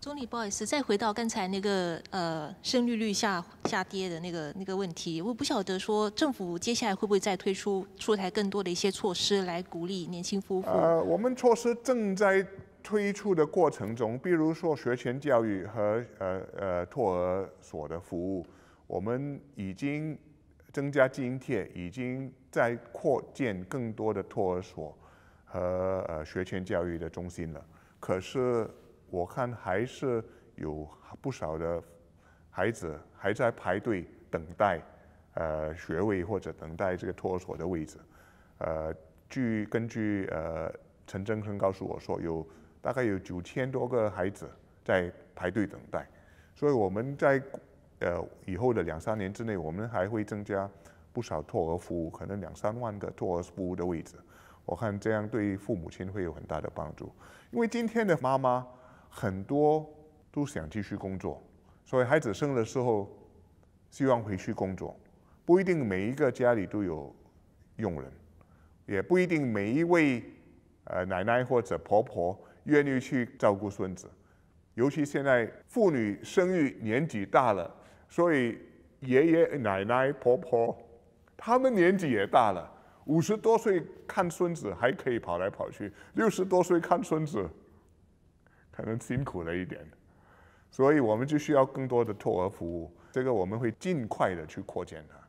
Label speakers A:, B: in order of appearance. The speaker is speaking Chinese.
A: 总理，不好意思，再回到刚才那个呃生育率下下跌的那个那个问题，我不晓得说政府接下来会不会再推出出台更多的一些措施来鼓励年轻夫妇？呃，
B: 我们措施正在推出的过程中，比如说学前教育和呃呃托儿所的服务，我们已经增加津贴，已经在扩建更多的托儿所和呃学前教育的中心了。可是。我看还是有不少的孩子还在排队等待，呃，学位或者等待这个托儿所的位置。呃，据根据呃陈振生告诉我说，有大概有九千多个孩子在排队等待。所以我们在呃以后的两三年之内，我们还会增加不少托儿服务，可能两三万个托儿服务的位置。我看这样对父母亲会有很大的帮助，因为今天的妈妈。很多都想继续工作，所以孩子生的时候，希望回去工作，不一定每一个家里都有佣人，也不一定每一位呃奶奶或者婆婆愿意去照顾孙子。尤其现在妇女生育年纪大了，所以爷爷奶奶、婆婆他们年纪也大了，五十多岁看孙子还可以跑来跑去，六十多岁看孙子。可能辛苦了一点，所以我们就需要更多的托儿服务，这个我们会尽快的去扩建的。